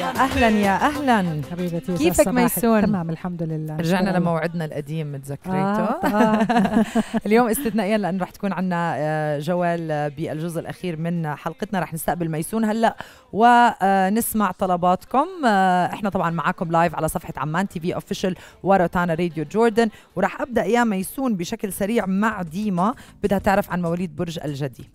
اهلا يا اهلا حبيبتي كيفك ميسون؟ تمام الحمد لله رجعنا لموعدنا القديم متذكريته آه اليوم استثنائيا لانه رح تكون عنا آه، جوال آه، بالجزء الاخير من حلقتنا رح نستقبل ميسون هلا ونسمع آه، طلباتكم احنا طبعا معاكم لايف على صفحه عمان تي في اوفيشال وروتانا راديو جوردن ورح ابدا يا ميسون بشكل سريع مع ديما بدها تعرف عن مواليد برج الجدي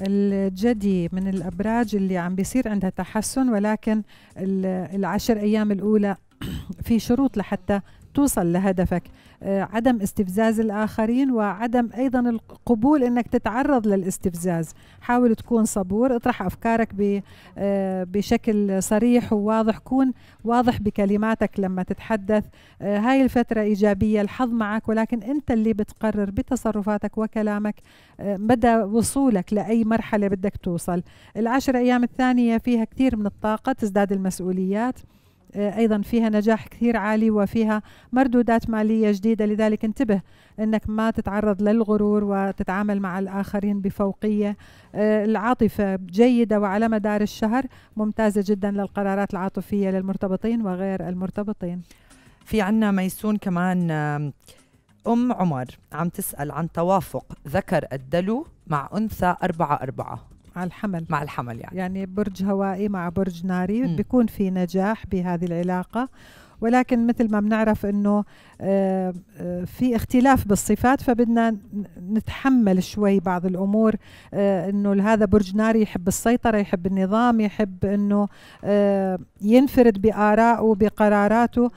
الجدي من الأبراج اللي عم بيصير عندها تحسن ولكن العشر أيام الأولى في شروط لحتى توصل لهدفك عدم استفزاز الآخرين وعدم أيضا القبول أنك تتعرض للاستفزاز حاول تكون صبور اطرح أفكارك آه، بشكل صريح وواضح كون واضح بكلماتك لما تتحدث آه، هاي الفترة إيجابية الحظ معك ولكن أنت اللي بتقرر بتصرفاتك وكلامك مدى آه، وصولك لأي مرحلة بدك توصل العشر أيام الثانية فيها كثير من الطاقة تزداد المسؤوليات آه، أيضا فيها نجاح كثير عالي وفيها مردودات مالية جديدة لذلك انتبه أنك ما تتعرض للغرور وتتعامل مع الآخرين بفوقية آه، العاطفة جيدة وعلى مدار الشهر ممتازة جدا للقرارات العاطفية للمرتبطين وغير المرتبطين في عنا ميسون كمان أم عمر عم تسأل عن توافق ذكر الدلو مع أنثى أربعة أربعة مع الحمل مع الحمل يعني يعني برج هوائي مع برج ناري م. بيكون في نجاح بهذه العلاقه ولكن مثل ما بنعرف انه آه، آه، في اختلاف بالصفات فبدنا نتحمل شوي بعض الامور آه، انه هذا برج ناري يحب السيطره يحب النظام يحب انه ينفرد باراءه وبقراراته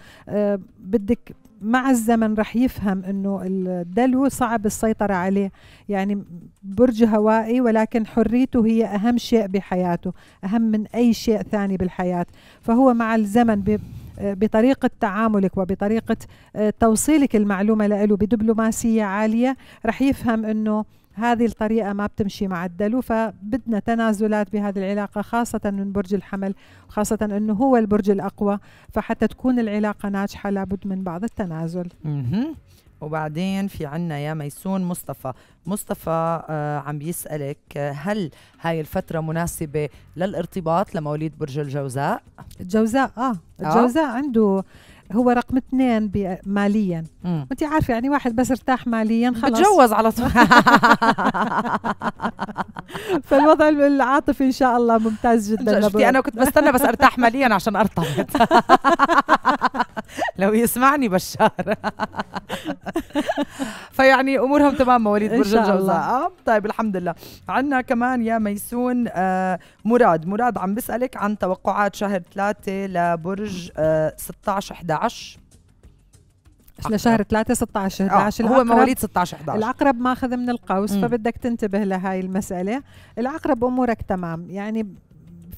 بدك مع الزمن رح يفهم انه الدلو صعب السيطرة عليه يعني برج هوائي ولكن حريته هي اهم شيء بحياته اهم من اي شيء ثاني بالحياة فهو مع الزمن بطريقة تعاملك وبطريقة توصيلك المعلومة له بدبلوماسية عالية رح يفهم انه هذه الطريقة ما بتمشي مع الدلو فبدنا تنازلات بهذه العلاقة خاصة من برج الحمل خاصة أنه هو البرج الأقوى فحتى تكون العلاقة ناجحة لابد من بعض التنازل وبعدين في عنا يا ميسون مصطفى مصطفى آه عم بيسألك آه، هل هاي الفترة مناسبة للارتباط لمواليد برج الجوزاء؟ الجوزاء آه, آه. الجوزاء آه؟ عنده هو رقم اثنين ماليا انت عارفه يعني واحد بس ارتاح ماليا خلاص بتجوز على طول فالوضع العاطفي ان شاء الله ممتاز جدا شفتي انا كنت بستنى بس ارتاح ماليا عشان ارتبط لو يسمعني بشار فيعني امورهم تمام مواليد برج الجوزاء آه، طيب الحمد لله عندنا كمان يا ميسون آه، مراد مراد عم بسالك عن توقعات شهر ثلاثة لبرج 16 آه، 11 11 احنا شهر 3 16 11 آه هو مواليد 16 11 العقرب ماخذ من القوس فبدك تنتبه لهي المساله العقرب امورك تمام يعني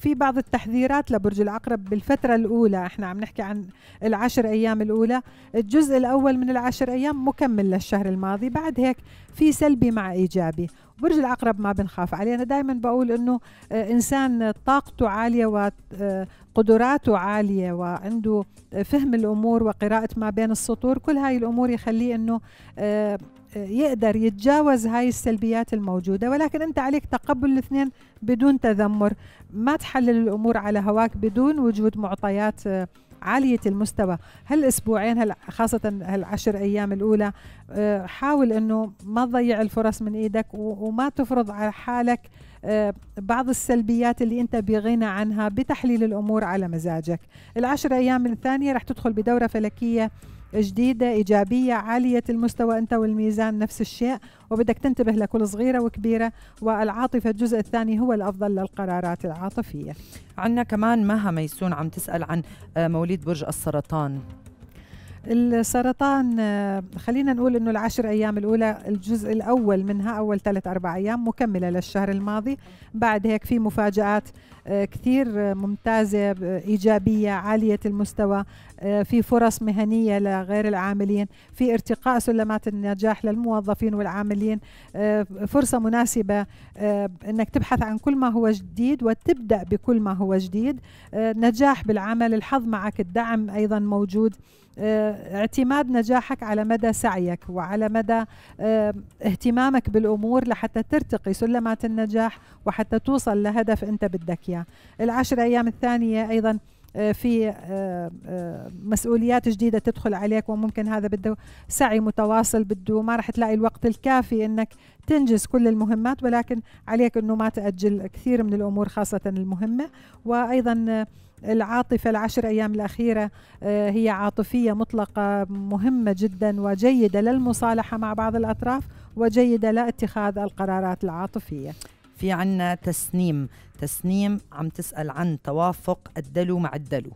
في بعض التحذيرات لبرج العقرب بالفترة الأولى احنا عم نحكي عن العشر أيام الأولى الجزء الأول من العشر أيام مكمل للشهر الماضي بعد هيك في سلبي مع إيجابي برج العقرب ما بنخاف عليه أنا دائما بقول أنه آه، إنسان طاقته عالية وقدراته آه، عالية وعنده آه، فهم الأمور وقراءة ما بين السطور كل هاي الأمور يخليه أنه يقدر يتجاوز هاي السلبيات الموجودة ولكن أنت عليك تقبل الاثنين بدون تذمر ما تحلل الأمور على هواك بدون وجود معطيات آه، عالية المستوى هالأسبوعين هل خاصة هالعشر أيام الأولى آه، حاول أنه ما تضيع الفرص من إيدك وما تفرض على حالك آه، بعض السلبيات اللي أنت بغنى عنها بتحليل الأمور على مزاجك العشر أيام الثانية رح تدخل بدورة فلكية جديدة إيجابية عالية المستوى أنت والميزان نفس الشيء وبدك تنتبه لكل صغيرة وكبيرة والعاطفة الجزء الثاني هو الأفضل للقرارات العاطفية عندنا كمان مها ميسون عم تسأل عن آه، مواليد برج السرطان السرطان خلينا نقول انه العشر ايام الاولى الجزء الاول منها اول ثلاث اربع ايام مكمله للشهر الماضي بعد هيك في مفاجات آه، كثير ممتازه ايجابيه عاليه المستوى آه، في فرص مهنيه لغير العاملين في ارتقاء سلمات النجاح للموظفين والعاملين آه، فرصه مناسبه انك تبحث عن كل ما هو جديد وتبدا بكل ما هو جديد نجاح بالعمل الحظ معك الدعم ايضا موجود آه، اعتماد نجاحك على مدى سعيك وعلى مدى آه، اهتمامك بالامور لحتى ترتقي سلمات النجاح وحتى توصل لهدف انت بدك اياه العشر ايام الثانيه ايضا آه، في آه، آه، مسؤوليات جديدة تدخل عليك وممكن هذا بده سعي متواصل بده ما راح تلاقي الوقت الكافي انك تنجز كل المهمات ولكن عليك انه ما تأجل كثير من الامور خاصة المهمة وايضا العاطفة العشر أيام الأخيرة هي عاطفية مطلقة مهمة جدا وجيدة للمصالحة مع بعض الأطراف وجيدة لاتخاذ القرارات العاطفية في عنا تسنيم تسنيم عم تسأل عن توافق الدلو مع الدلو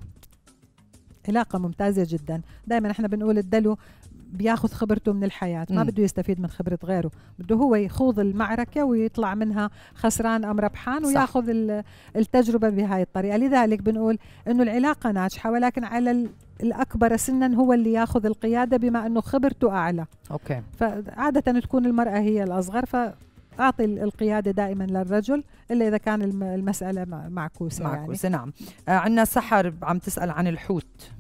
علاقة ممتازة جدا دائما احنا بنقول الدلو بياخذ خبرته من الحياة ما بده يستفيد من خبرة غيره بده هو يخوض المعركة ويطلع منها خسران أم ربحان وياخذ التجربة بهاي الطريقة لذلك بنقول أنه العلاقة ناجحة ولكن على الأكبر سنا هو اللي ياخذ القيادة بما أنه خبرته أعلى أوكي. فعادة تكون المرأة هي الأصغر ف اعطي القياده دائما للرجل الا اذا كان المساله معكوسه معكوسه يعني. نعم آه، عندنا سحر عم تسال عن الحوت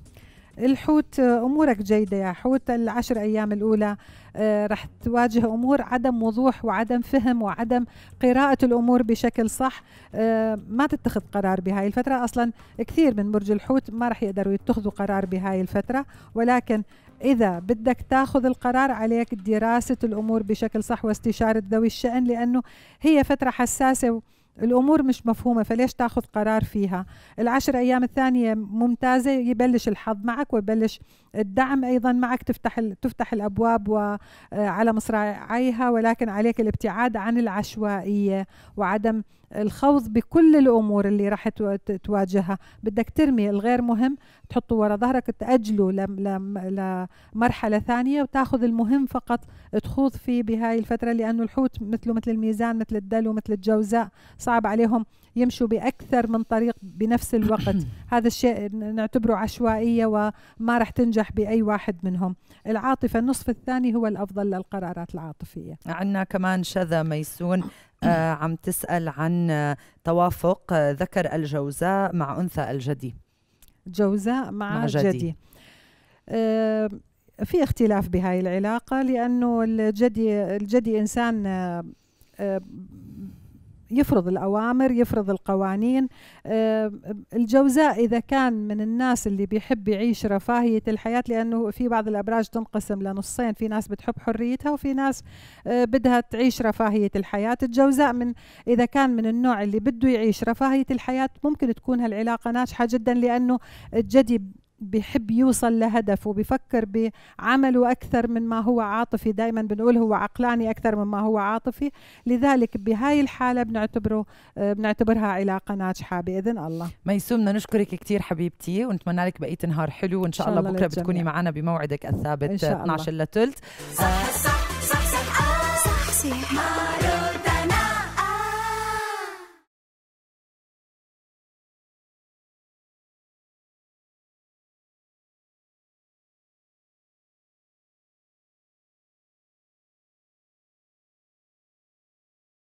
الحوت امورك جيده يا حوت العشر ايام الاولى آه، رح تواجه امور عدم وضوح وعدم فهم وعدم قراءه الامور بشكل صح آه، ما تتخذ قرار بهاي الفتره اصلا كثير من برج الحوت ما رح يقدروا يتخذوا قرار بهاي الفتره ولكن إذا بدك تاخذ القرار عليك دراسة الأمور بشكل صح واستشارة ذوي الشأن لأنه هي فترة حساسة الامور مش مفهومه فليش تاخذ قرار فيها العشر ايام الثانيه ممتازه يبلش الحظ معك ويبلش الدعم ايضا معك تفتح تفتح الابواب وعلى آه، مصراعيها ولكن عليك الابتعاد عن العشوائيه وعدم الخوض بكل الامور اللي راح تواجهها بدك ترمي الغير مهم تحطه ورا ظهرك تاجله لمرحله ثانيه وتاخذ المهم فقط تخوض فيه بهاي الفتره لانه الحوت مثله مثل الميزان مثل الدلو مثل الجوزاء صعب عليهم يمشوا باكثر من طريق بنفس الوقت هذا الشيء نعتبره عشوائيه وما راح تنجح باي واحد منهم العاطفه النصف الثاني هو الافضل للقرارات العاطفيه عندنا كمان شذا ميسون آه عم تسال عن آه، توافق آه، ذكر الجوزاء مع انثى الجدي جوزاء مع, مع جدي, جدي. آه في اختلاف بهاي العلاقة لأنه الجدي الجدي إنسان آه، يفرض الأوامر يفرض القوانين آه، الجوزاء إذا كان من الناس اللي بيحب يعيش رفاهية الحياة لأنه في بعض الأبراج تنقسم لنصين في ناس بتحب حريتها وفي ناس آه، بدها تعيش رفاهية الحياة الجوزاء من إذا كان من النوع اللي بده يعيش رفاهية الحياة ممكن تكون هالعلاقة ناجحة جدا لأنه الجدي بيحب يوصل لهدفه بفكر بعمله أكثر من ما هو عاطفي دائما بنقول هو عقلاني أكثر مما هو عاطفي لذلك بهاي الحالة بنعتبره بنعتبرها علاقة ناجحة بإذن الله ميسوم بدنا نشكرك كثير حبيبتي ونتمنى لك بقية نهار حلو وإن شاء, الله, الله بكرة بتكوني معنا بموعدك الثابت 12 لثلث صح صح صح صح صح صح صح صح